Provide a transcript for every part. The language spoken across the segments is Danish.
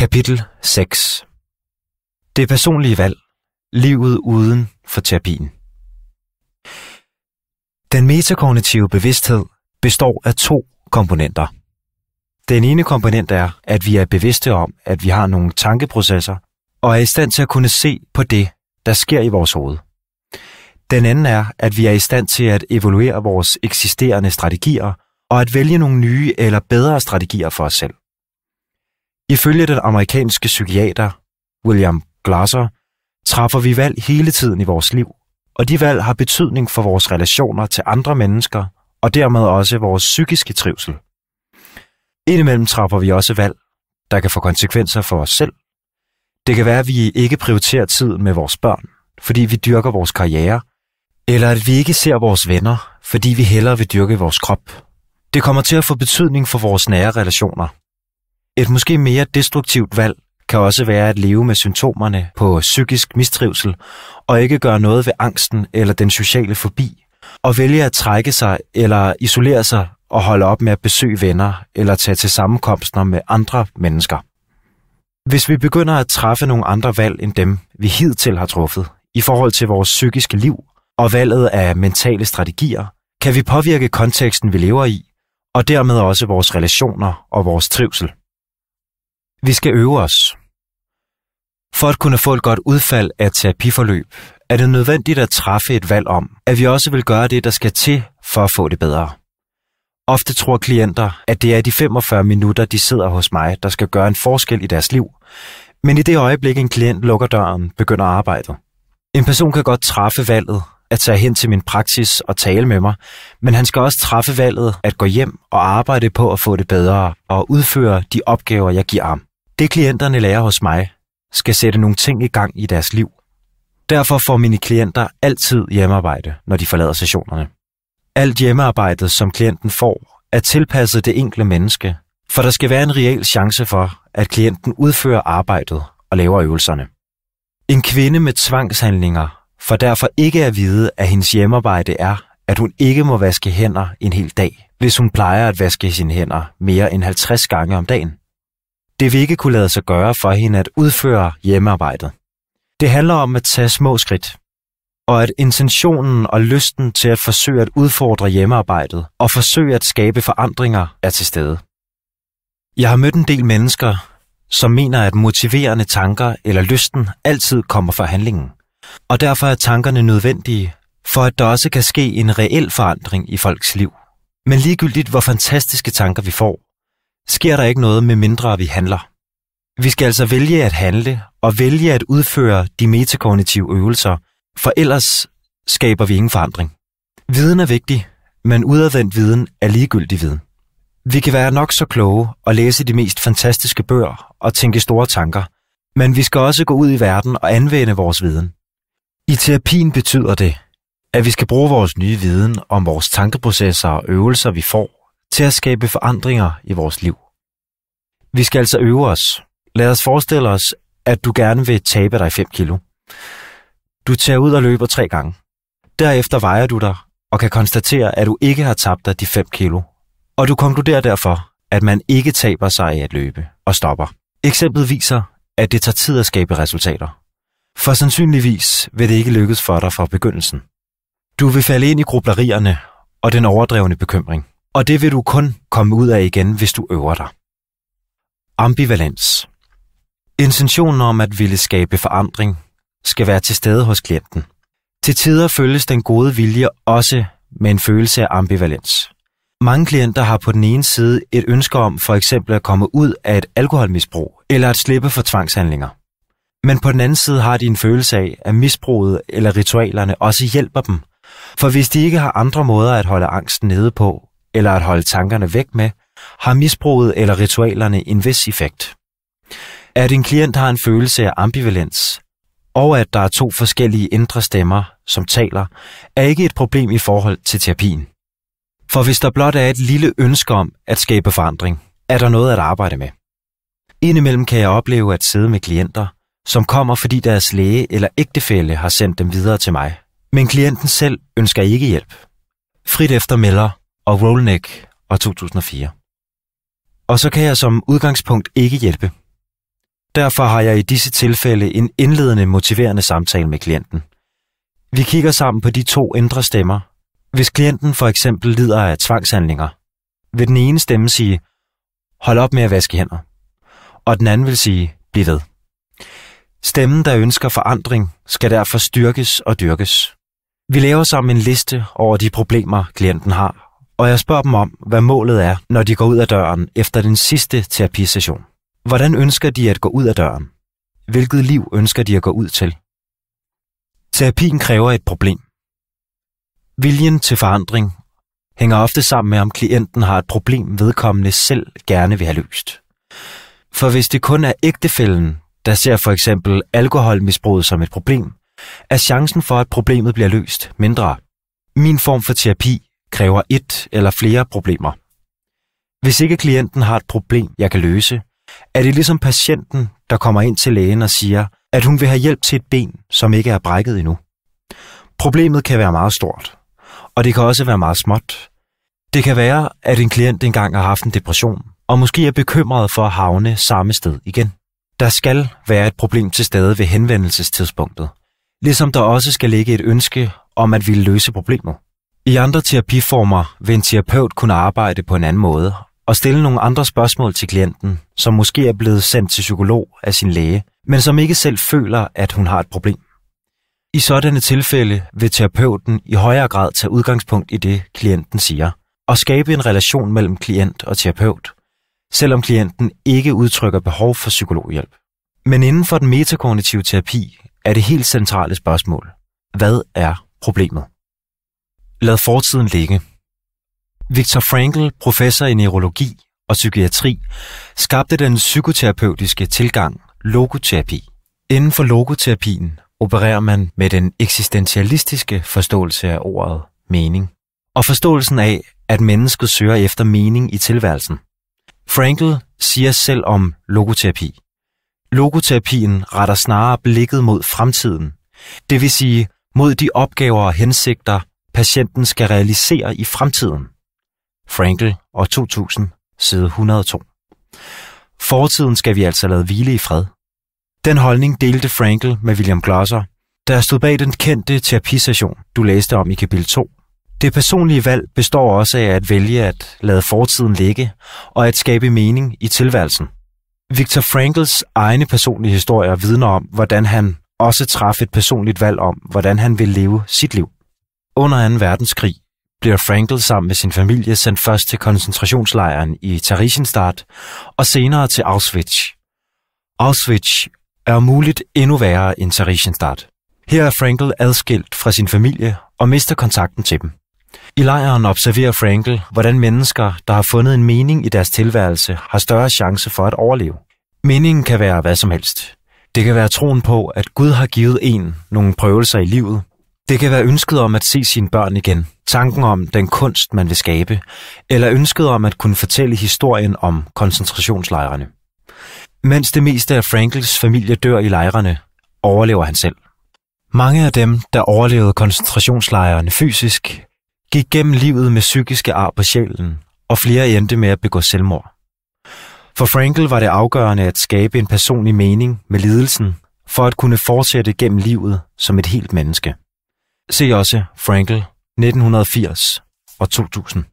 Kapitel 6 Det personlige valg. Livet uden for terapien. Den metakognitive bevidsthed består af to komponenter. Den ene komponent er, at vi er bevidste om, at vi har nogle tankeprocesser, og er i stand til at kunne se på det, der sker i vores hoved. Den anden er, at vi er i stand til at evaluere vores eksisterende strategier og at vælge nogle nye eller bedre strategier for os selv. Ifølge den amerikanske psykiater William Glasser træffer vi valg hele tiden i vores liv, og de valg har betydning for vores relationer til andre mennesker og dermed også vores psykiske trivsel. Indimellem træffer vi også valg, der kan få konsekvenser for os selv. Det kan være, at vi ikke prioriterer tiden med vores børn, fordi vi dyrker vores karriere, eller at vi ikke ser vores venner, fordi vi hellere vil dyrke vores krop. Det kommer til at få betydning for vores nære relationer, et måske mere destruktivt valg kan også være at leve med symptomerne på psykisk mistrivsel og ikke gøre noget ved angsten eller den sociale fobi, og vælge at trække sig eller isolere sig og holde op med at besøge venner eller tage til sammenkomster med andre mennesker. Hvis vi begynder at træffe nogle andre valg end dem, vi hidtil har truffet i forhold til vores psykiske liv og valget af mentale strategier, kan vi påvirke konteksten, vi lever i, og dermed også vores relationer og vores trivsel. Vi skal øve os. For at kunne få et godt udfald af terapiforløb, er det nødvendigt at træffe et valg om, at vi også vil gøre det, der skal til for at få det bedre. Ofte tror klienter, at det er de 45 minutter, de sidder hos mig, der skal gøre en forskel i deres liv. Men i det øjeblik, en klient lukker døren, begynder arbejdet. En person kan godt træffe valget at tage hen til min praksis og tale med mig, men han skal også træffe valget at gå hjem og arbejde på at få det bedre og udføre de opgaver, jeg giver ham. Det klienterne lærer hos mig, skal sætte nogle ting i gang i deres liv. Derfor får mine klienter altid hjemmearbejde, når de forlader sessionerne. Alt hjemmearbejdet, som klienten får, er tilpasset det enkelte menneske, for der skal være en reel chance for, at klienten udfører arbejdet og laver øvelserne. En kvinde med tvangshandlinger får derfor ikke at vide, at hendes hjemmearbejde er, at hun ikke må vaske hænder en hel dag, hvis hun plejer at vaske sine hænder mere end 50 gange om dagen. Det vil ikke kunne lade sig gøre for hende at udføre hjemmearbejdet. Det handler om at tage små skridt, og at intentionen og lysten til at forsøge at udfordre hjemmearbejdet og forsøge at skabe forandringer er til stede. Jeg har mødt en del mennesker, som mener, at motiverende tanker eller lysten altid kommer fra handlingen. Og derfor er tankerne nødvendige, for at der også kan ske en reel forandring i folks liv. Men ligegyldigt hvor fantastiske tanker vi får, sker der ikke noget, med mindre vi handler. Vi skal altså vælge at handle og vælge at udføre de metakognitive øvelser, for ellers skaber vi ingen forandring. Viden er vigtig, men udadvendt viden er ligegyldig viden. Vi kan være nok så kloge og læse de mest fantastiske bøger og tænke store tanker, men vi skal også gå ud i verden og anvende vores viden. I terapien betyder det, at vi skal bruge vores nye viden om vores tankeprocesser og øvelser, vi får til at skabe forandringer i vores liv. Vi skal altså øve os. Lad os forestille os, at du gerne vil tabe dig 5 kilo. Du tager ud og løber tre gange. Derefter vejer du dig og kan konstatere, at du ikke har tabt dig de 5 kilo. Og du konkluderer derfor, at man ikke taber sig af at løbe og stopper. Eksemplet viser, at det tager tid at skabe resultater. For sandsynligvis vil det ikke lykkes for dig fra begyndelsen. Du vil falde ind i grublerierne og den overdrevne bekymring. Og det vil du kun komme ud af igen, hvis du øver dig. Ambivalens. Intentionen om at ville skabe forandring skal være til stede hos klienten. Til tider følges den gode vilje også med en følelse af ambivalens. Mange klienter har på den ene side et ønske om for eksempel at komme ud af et alkoholmisbrug eller at slippe for tvangshandlinger. Men på den anden side har de en følelse af, at misbruget eller ritualerne også hjælper dem. For hvis de ikke har andre måder at holde angsten nede på, eller at holde tankerne væk med, har misbruget eller ritualerne en vis effekt. At en klient har en følelse af ambivalens, og at der er to forskellige indre stemmer, som taler, er ikke et problem i forhold til terapien. For hvis der blot er et lille ønske om at skabe forandring, er der noget at arbejde med. Indimellem kan jeg opleve at sidde med klienter, som kommer fordi deres læge eller ægtefælle har sendt dem videre til mig. Men klienten selv ønsker ikke hjælp. Frit efter melder, og Rollneck og 2004. Og så kan jeg som udgangspunkt ikke hjælpe. Derfor har jeg i disse tilfælde en indledende motiverende samtale med klienten. Vi kigger sammen på de to indre stemmer. Hvis klienten for eksempel lider af tvangshandlinger, vil den ene stemme sige, hold op med at vaske hænder, og den anden vil sige, bliv ved. Stemmen, der ønsker forandring, skal derfor styrkes og dyrkes. Vi laver sammen en liste over de problemer, klienten har, og jeg spørger dem om, hvad målet er, når de går ud af døren efter den sidste terapisession. Hvordan ønsker de at gå ud af døren? Hvilket liv ønsker de at gå ud til? Terapien kræver et problem. Viljen til forandring hænger ofte sammen med, om klienten har et problem, vedkommende selv gerne vil have løst. For hvis det kun er ægtefælden, der ser for eksempel alkoholmisbruget som et problem, er chancen for, at problemet bliver løst mindre. Min form for terapi kræver et eller flere problemer. Hvis ikke klienten har et problem, jeg kan løse, er det ligesom patienten, der kommer ind til lægen og siger, at hun vil have hjælp til et ben, som ikke er brækket endnu. Problemet kan være meget stort, og det kan også være meget småt. Det kan være, at en klient engang har haft en depression, og måske er bekymret for at havne samme sted igen. Der skal være et problem til stede ved henvendelsestidspunktet, ligesom der også skal ligge et ønske om at ville løse problemet. I andre terapiformer vil en terapeut kunne arbejde på en anden måde og stille nogle andre spørgsmål til klienten, som måske er blevet sendt til psykolog af sin læge, men som ikke selv føler, at hun har et problem. I sådanne tilfælde vil terapeuten i højere grad tage udgangspunkt i det, klienten siger, og skabe en relation mellem klient og terapeut, selvom klienten ikke udtrykker behov for psykologhjælp. Men inden for den metakognitive terapi er det helt centrale spørgsmål, hvad er problemet? Lad fortiden ligge. Viktor Frankl, professor i neurologi og psykiatri, skabte den psykoterapeutiske tilgang logoterapi. Inden for logoterapien opererer man med den eksistentialistiske forståelse af ordet mening, og forståelsen af, at mennesket søger efter mening i tilværelsen. Frankl siger selv om logoterapi. Logoterapien retter snarere blikket mod fremtiden, det vil sige mod de opgaver og hensigter, patienten skal realisere i fremtiden. Frankel og 2000, side 102. Fortiden skal vi altså lade hvile i fred. Den holdning delte Frankel med William Glosser, der stod bag den kendte terapisession, du læste om i kapitel 2. Det personlige valg består også af at vælge at lade fortiden ligge og at skabe mening i tilværelsen. Viktor Frankls egne personlige historier vidner om, hvordan han også traf et personligt valg om, hvordan han vil leve sit liv. Under 2. verdenskrig bliver Frankl sammen med sin familie sendt først til koncentrationslejren i Theresienstadt og senere til Auschwitz. Auschwitz er muligt endnu værre end Theresienstadt. Her er Frankl adskilt fra sin familie og mister kontakten til dem. I lejren observerer Frankl, hvordan mennesker, der har fundet en mening i deres tilværelse, har større chance for at overleve. Meningen kan være hvad som helst. Det kan være troen på, at Gud har givet en nogle prøvelser i livet, det kan være ønsket om at se sine børn igen, tanken om den kunst, man vil skabe, eller ønsket om at kunne fortælle historien om koncentrationslejrene. Mens det meste af Frankels familie dør i lejrene, overlever han selv. Mange af dem, der overlevede koncentrationslejrene fysisk, gik gennem livet med psykiske ar på sjælen, og flere endte med at begå selvmord. For Frankl var det afgørende at skabe en personlig mening med lidelsen, for at kunne fortsætte gennem livet som et helt menneske. Se også Frankel 1980 og 2000.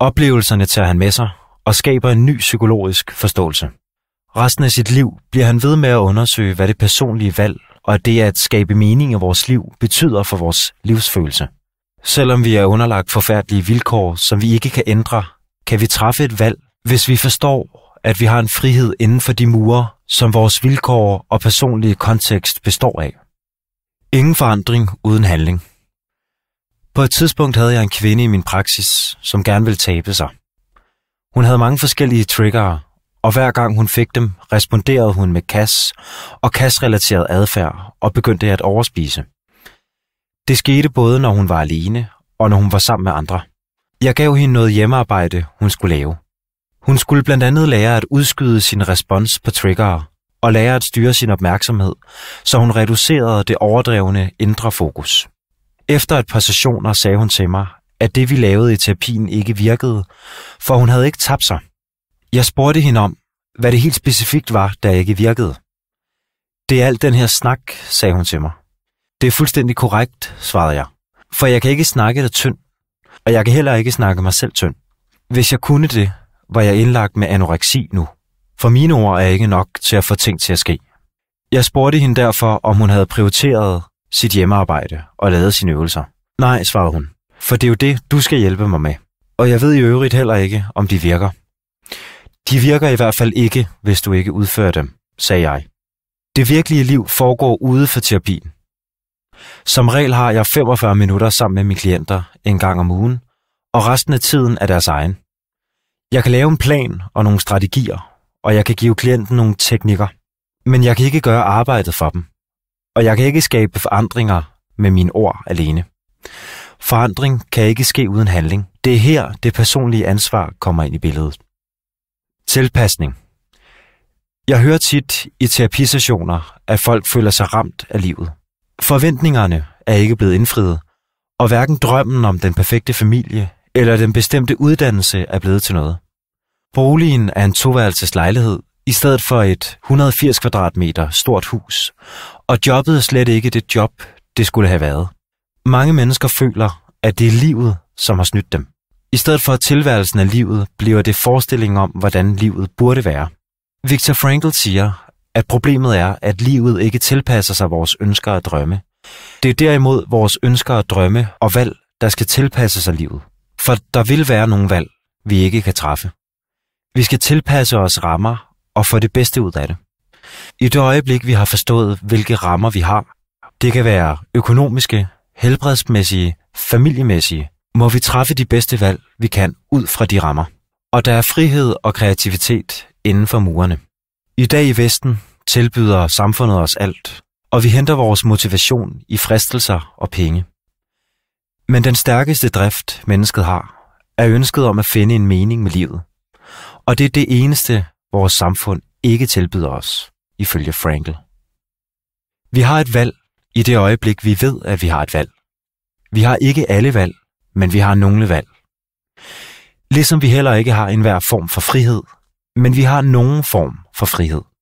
Oplevelserne tager han med sig og skaber en ny psykologisk forståelse. Resten af sit liv bliver han ved med at undersøge, hvad det personlige valg og det at skabe mening i vores liv betyder for vores livsfølelse. Selvom vi er underlagt forfærdelige vilkår, som vi ikke kan ændre, kan vi træffe et valg, hvis vi forstår, at vi har en frihed inden for de mure, som vores vilkår og personlige kontekst består af. Ingen forandring uden handling. På et tidspunkt havde jeg en kvinde i min praksis, som gerne ville tabe sig. Hun havde mange forskellige triggere, og hver gang hun fik dem, responderede hun med kas og kasrelateret adfærd og begyndte at overspise. Det skete både, når hun var alene og når hun var sammen med andre. Jeg gav hende noget hjemmearbejde, hun skulle lave. Hun skulle blandt andet lære at udskyde sin respons på triggere og lære at styre sin opmærksomhed, så hun reducerede det overdrevne indre fokus. Efter et par sessioner sagde hun til mig, at det vi lavede i terapien ikke virkede, for hun havde ikke tabt sig. Jeg spurgte hende om, hvad det helt specifikt var, der ikke virkede. Det er alt den her snak, sagde hun til mig. Det er fuldstændig korrekt, svarede jeg. For jeg kan ikke snakke dig tynd, og jeg kan heller ikke snakke mig selv tynd. Hvis jeg kunne det, var jeg indlagt med anoreksi nu for mine ord er ikke nok til at få ting til at ske. Jeg spurgte hende derfor, om hun havde prioriteret sit hjemmearbejde og lavet sine øvelser. Nej, svarede hun, for det er jo det, du skal hjælpe mig med. Og jeg ved i øvrigt heller ikke, om de virker. De virker i hvert fald ikke, hvis du ikke udfører dem, sagde jeg. Det virkelige liv foregår ude for terapien. Som regel har jeg 45 minutter sammen med mine klienter en gang om ugen, og resten af tiden er deres egen. Jeg kan lave en plan og nogle strategier og jeg kan give klienten nogle teknikker. Men jeg kan ikke gøre arbejdet for dem. Og jeg kan ikke skabe forandringer med mine ord alene. Forandring kan ikke ske uden handling. Det er her, det personlige ansvar kommer ind i billedet. Tilpasning. Jeg hører tit i terapisessioner, at folk føler sig ramt af livet. Forventningerne er ikke blevet indfriet, og hverken drømmen om den perfekte familie eller den bestemte uddannelse er blevet til noget. Boligen er en toværelseslejlighed i stedet for et 180 kvadratmeter stort hus, og jobbet er slet ikke det job, det skulle have været. Mange mennesker føler, at det er livet, som har snydt dem. I stedet for tilværelsen af livet, bliver det forestilling om, hvordan livet burde være. Viktor Frankl siger, at problemet er, at livet ikke tilpasser sig vores ønsker og drømme. Det er derimod vores ønsker og drømme og valg, der skal tilpasse sig livet. For der vil være nogle valg, vi ikke kan træffe. Vi skal tilpasse os rammer og få det bedste ud af det. I det øjeblik, vi har forstået, hvilke rammer vi har, det kan være økonomiske, helbredsmæssige, familiemæssige, må vi træffe de bedste valg, vi kan ud fra de rammer. Og der er frihed og kreativitet inden for murene. I dag i Vesten tilbyder samfundet os alt, og vi henter vores motivation i fristelser og penge. Men den stærkeste drift, mennesket har, er ønsket om at finde en mening med livet – og det er det eneste, vores samfund ikke tilbyder os, ifølge Frankl. Vi har et valg i det øjeblik, vi ved, at vi har et valg. Vi har ikke alle valg, men vi har nogle valg. Ligesom vi heller ikke har enhver form for frihed, men vi har nogen form for frihed.